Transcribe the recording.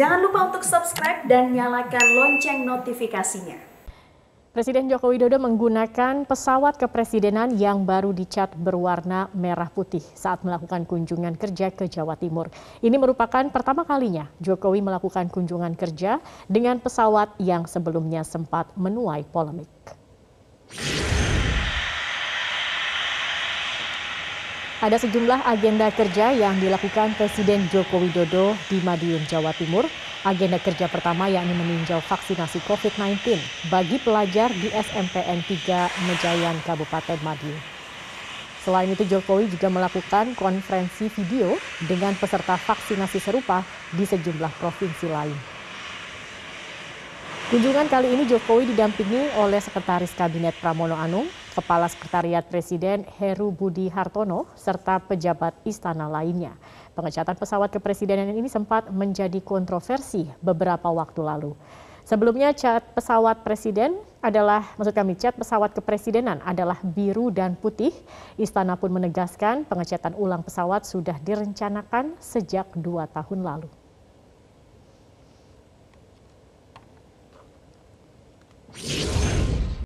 Jangan lupa untuk subscribe dan nyalakan lonceng notifikasinya. Presiden Joko Widodo menggunakan pesawat kepresidenan yang baru dicat berwarna merah putih saat melakukan kunjungan kerja ke Jawa Timur. Ini merupakan pertama kalinya Jokowi melakukan kunjungan kerja dengan pesawat yang sebelumnya sempat menuai polemik. Ada sejumlah agenda kerja yang dilakukan Presiden Joko Widodo di Madiun, Jawa Timur. Agenda kerja pertama yakni meninjau vaksinasi COVID-19 bagi pelajar di SMPN 3 Mejayan, Kabupaten Madiun. Selain itu, Jokowi juga melakukan konferensi video dengan peserta vaksinasi serupa di sejumlah provinsi lain. Kunjungan kali ini Jokowi didampingi oleh Sekretaris Kabinet Pramono Anung, Kepala Sekretariat Presiden Heru Budi Hartono, serta pejabat istana lainnya. Pengecatan pesawat kepresidenan ini sempat menjadi kontroversi beberapa waktu lalu. Sebelumnya cat pesawat presiden adalah, maksud kami cat pesawat kepresidenan adalah biru dan putih. Istana pun menegaskan pengecatan ulang pesawat sudah direncanakan sejak dua tahun lalu.